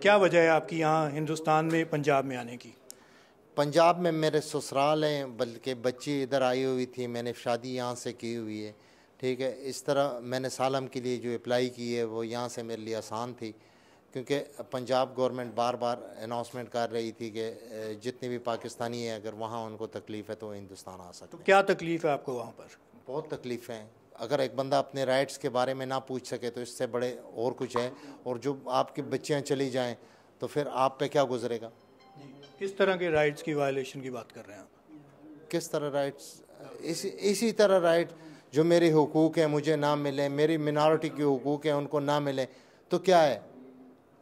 کیا وجہ ہے آپ کی یہاں ہندوستان میں پنجاب میں آنے کی پنجاب میں میرے سسرال ہیں بلکہ بچی ادھر آئی ہوئی تھی میں نے شادی یہاں سے کی ہوئی ہے ٹھیک ہے اس طرح میں نے سالم کے لیے جو اپلائی کی ہے وہ یہاں سے میرے لیے آسان تھی کیونکہ پنجاب گورنمنٹ بار بار اناؤنسمنٹ کر رہی تھی کہ جتنی بھی پاکستانی ہیں اگر وہاں ان کو تکلیف ہے تو وہ ہندوستان آ سکتے تو کیا تکلیف ہے آپ کو وہاں پر بہت تکلیفیں ہیں اگر ایک بندہ اپنے رائٹس کے بارے میں نہ پوچھ سکے تو اس سے بڑے اور کچھ ہے اور جو آپ کی بچیاں چلی جائیں تو پھر آپ پہ کیا گزرے گا کس طرح کے رائٹس کی وائلیشن کی بات کر رہے ہیں آپ کس طرح رائٹس اسی اسی طرح رائٹ جو میرے حقوق ہیں مجھے نہ ملیں میری منارٹی کے حقوق ہیں ان کو نہ ملیں تو کیا ہے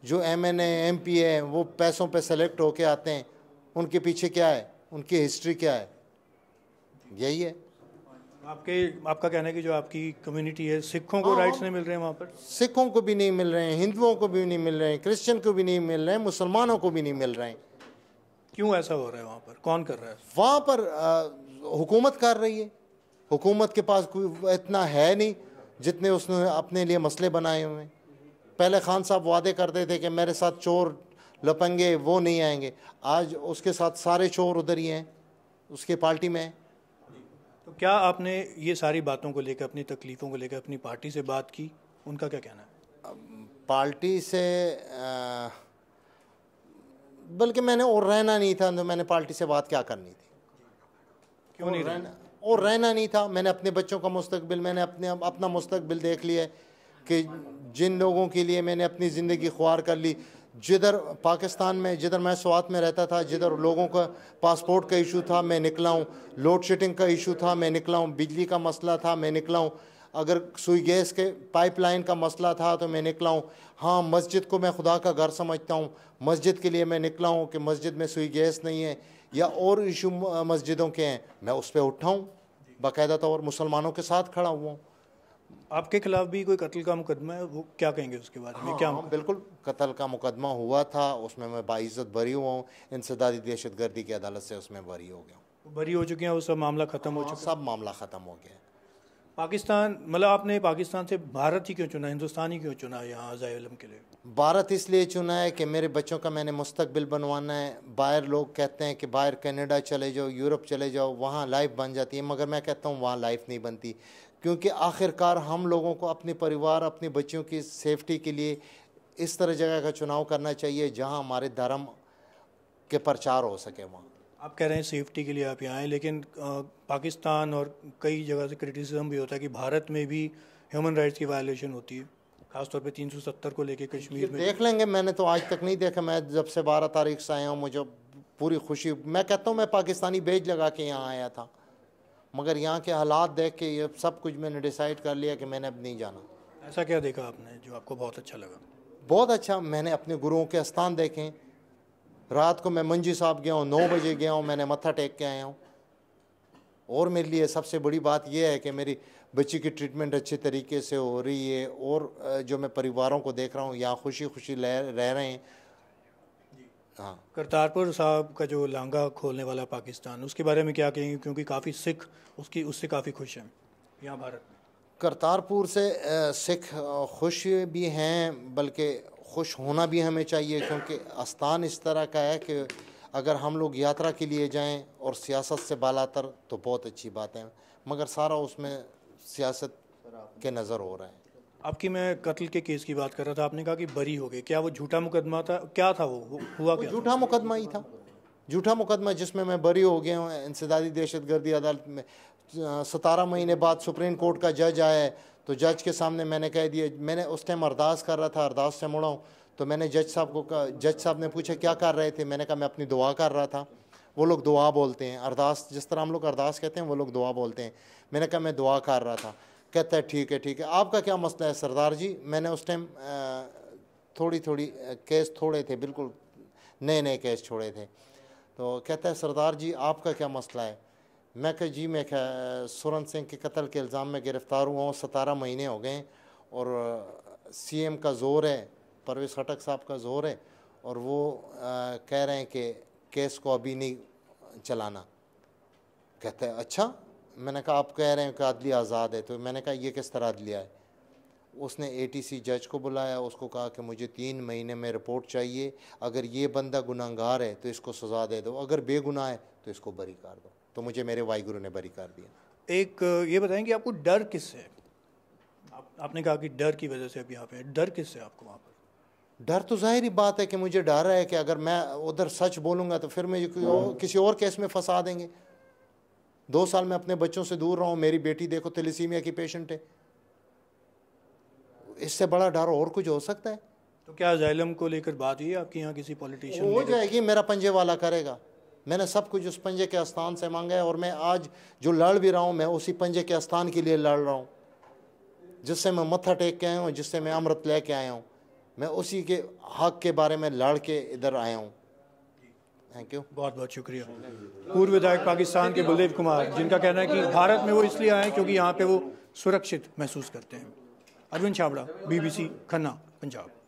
جو M N A M P A ہیں وہ پیسوں پہ سلیکٹ ہو کے آتے ہیں ان کے پیچھے کیا ہے ان کی ہسٹری کیا ہے یہی ہے آپ کے آپ کا کہنا ہے کہ جو آپ کی کمیونٹی ہے سکھوں کو رائٹس ہاں، ہاں۔ نہیں مل رہے ہیں وہاں پر سکھوں کو بھی نہیں مل رہے ہیں ہندوؤں کو بھی نہیں مل رہے ہیں کرسچن کو بھی نہیں مل رہے ہیں مسلمانوں کو بھی نہیں مل رہے ہیں کیوں ایسا ہو رہا ہے وہاں پر کون کر رہا ہے وہاں پر حکومت کر رہی ہے حکومت کے پاس کوئی اتنا ہے نہیں جتنے اس نے اپنے لیے مسئلے بنائے ہوئے ہیں پہلے خان صاحب وعدے کرتے تھے کہ میرے ساتھ چور لپیں گے وہ نہیں آئیں گے آج اس کے ساتھ سارے چور ادھر ہی ہیں اس کے پارٹی میں ہیں کیا آپ نے یہ ساری باتوں کو لے کر اپنی تکلیفوں کو لے کر اپنی پارٹی سے بات کی ان کا کیا کہنا ہے پارٹی سے بلکہ میں نے اور رہنا نہیں تھا تو میں نے پارٹی سے بات کیا کرنی تھی کیوں نہیں رہنا اور رہنا نہیں تھا میں نے اپنے بچوں کا مستقبل میں نے اپنے اپنا مستقبل دیکھ لیا کہ جن لوگوں کے لیے میں نے اپنی زندگی خوار کر لی جدھر پاکستان میں جدھر میں سوات میں رہتا تھا جدھر لوگوں کا پاسپورٹ کا ایشو تھا میں نکلا ہوں لوڈ شیڈنگ کا ایشو تھا میں نکلا ہوں بجلی کا مسئلہ تھا میں نکلا ہوں اگر سوئی گیس کے پائپ لائن کا مسئلہ تھا تو میں نکلا ہوں ہاں مسجد کو میں خدا کا گھر سمجھتا ہوں مسجد کے لیے میں نکلا ہوں کہ مسجد میں سوئی گیس نہیں ہے یا اور ایشو مسجدوں کے ہیں میں اس پہ اٹھا ہوں باقاعدہ طور مسلمانوں کے ساتھ کھڑا ہوا ہوں آپ کے خلاف بھی کوئی قتل کا مقدمہ ہے وہ کیا کہیں گے اس کے بارے میں ہاں، کیا ہاں، بالکل قتل کا مقدمہ ہوا تھا اس میں میں باعزت بری ہوا ہوں انسدادی دہشت گردی کی عدالت سے اس میں بری ہو گیا ہوں بری ہو چکے ہیں وہ سب معاملہ ختم ہو ہاں، چکا سب معاملہ ختم ہو گیا ہے پاکستان مطلب آپ نے پاکستان سے بھارت ہی کیوں چنا ہے ہندوستانی کیوں چنا ہے یہاں علم کے لیے بھارت اس لیے چنا ہے کہ میرے بچوں کا میں نے مستقبل بنوانا ہے باہر لوگ کہتے ہیں کہ باہر کینیڈا چلے جاؤ یورپ چلے جاؤ وہاں لائف بن جاتی ہے مگر میں کہتا ہوں وہاں لائف نہیں بنتی کیونکہ آخر کار ہم لوگوں کو اپنے پریوار اپنے بچیوں کی سیفٹی کے لیے اس طرح جگہ کا چناؤ کرنا چاہیے جہاں ہمارے دھرم کے پرچار ہو سکے وہاں آپ کہہ رہے ہیں سیفٹی کے لیے آپ یہاں آئیں لیکن پاکستان اور کئی جگہ سے کرٹیسزم بھی ہوتا ہے کہ بھارت میں بھی ہیومن رائٹس کی وائلیشن ہوتی ہے خاص طور پہ تین سو ستر کو لے کے کشمیر میں دیکھ لیں گے میں نے تو آج تک نہیں دیکھا میں جب سے بارہ تاریخ سے آیا ہوں مجھے پوری خوشی میں کہتا ہوں میں پاکستانی بیج لگا کے یہاں آیا تھا مگر یہاں کے حالات دیکھ کے یہ سب کچھ میں نے ڈیسائیڈ کر لیا کہ میں نے اب نہیں جانا ایسا کیا دیکھا آپ نے جو آپ کو بہت اچھا لگا بہت اچھا میں نے اپنے گروہوں کے استھان دیکھے رات کو میں منجی صاحب گیا ہوں نو بجے گیا ہوں میں نے متھا ٹیک کے آیا ہوں اور میرے لیے سب سے بڑی بات یہ ہے کہ میری بچی کی ٹریٹمنٹ اچھے طریقے سے ہو رہی ہے اور جو میں پریواروں کو دیکھ رہا ہوں یہاں خوشی خوشی رہ رہے ہیں کرتارپور صاحب کا جو لانگا کھولنے والا پاکستان اس کے بارے میں کیا کہیں گے کیونکہ کافی سکھ اس کی اس سے کافی خوش ہیں یہاں بھارت کرتارپور سے سکھ خوش بھی ہیں بلکہ خوش ہونا بھی ہمیں چاہیے کیونکہ استان اس طرح کا ہے کہ اگر ہم لوگ یاترا کے لیے جائیں اور سیاست سے بالا تر تو بہت اچھی بات ہے مگر سارا اس میں سیاست کے نظر ہو رہا ہے اب کی میں قتل کے کیس کی بات کر رہا تھا آپ نے کہا کہ بری ہو گئے کیا وہ جھوٹا مقدمہ تھا کیا تھا وہ ہوا کیا جھوٹا مقدمہ ہی تھا جھوٹا مقدمہ جس میں میں بری ہو گیا ہوں انسدادی دہشت گردی عدالت میں ستارہ مہینے بعد سپریم کورٹ کا جج آیا تو جج کے سامنے میں نے کہہ دیا میں نے اس ٹائم ارداس کر رہا تھا ارداس سے مڑا ہوں تو میں نے جج صاحب کو جج صاحب نے پوچھا کیا کر رہے تھے میں نے کہا میں اپنی دعا کر رہا تھا وہ لوگ دعا بولتے ہیں ارداس جس طرح ہم لوگ ارداس کہتے ہیں وہ لوگ دعا بولتے ہیں میں نے کہا میں دعا کر رہا تھا کہتا ہے ٹھیک ہے ٹھیک ہے آپ کا کیا مسئلہ ہے سردار جی میں نے اس ٹائم تھوڑی تھوڑی کیس تھوڑے تھے بالکل نئے نئے کیس چھوڑے تھے تو کہتا ہے سردار جی آپ کا کیا مسئلہ ہے میں کہ جی میں خیا سورن سنگھ کے قتل کے الزام میں گرفتار ہوا ہوں ستارہ مہینے ہو گئے ہیں اور سی ایم کا زور ہے پرویز خٹک صاحب کا زور ہے اور وہ کہہ رہے ہیں کہ کیس کو ابھی نہیں چلانا کہتا ہے اچھا میں نے کہا آپ کہہ رہے ہیں کہ عدلی آزاد ہے تو میں نے کہا یہ کس طرح عدلیہ ہے اس نے اے ٹی سی جج کو بلایا اس کو کہا کہ مجھے تین مہینے میں رپورٹ چاہیے اگر یہ بندہ گناہ گار ہے تو اس کو سزا دے دو اگر بے گناہ ہے تو اس کو بری کر دو تو مجھے میرے وائی گرو نے بری کر دیا ایک یہ بتائیں کہ آپ کو ڈر کس سے آپ نے کہا کہ ڈر کی وجہ سے ڈر کس سے آپ کو وہاں پر ڈر تو ظاہری بات ہے کہ مجھے ڈر ہے کہ اگر میں ادھر سچ بولوں گا تو پھر میں کسی اور کیس میں پھنسا دیں گے دو سال میں اپنے بچوں سے دور رہا ہوں میری بیٹی دیکھو تلیسیمیا کی پیشنٹ ہے اس سے بڑا ڈر اور کچھ ہو سکتا ہے تو کیا کو لے کر بات ہوئی آپ کی یہاں کسی پولیٹیشن ہو جائے گی میرا پنجے والا کرے گا میں نے سب کچھ اس پنجے کے استان سے مانگا ہے اور میں آج جو لڑ بھی رہا ہوں میں اسی پنجے کے استان کے لیے لڑ رہا ہوں جس سے میں متھا ٹیک کے آیا ہوں جس سے میں امرت لے کے آیا ہوں میں اسی کے حق کے بارے میں لڑ کے ادھر آیا ہوں تھینک یو بہت بہت شکریہ پور وداق پاکستان کے بلدیو کمار جن کا کہنا ہے کہ بھارت میں وہ اس لیے آئے ہیں کیونکہ یہاں پہ وہ سرکشت محسوس کرتے ہیں Arun Chhawra B B C Khanna Punjab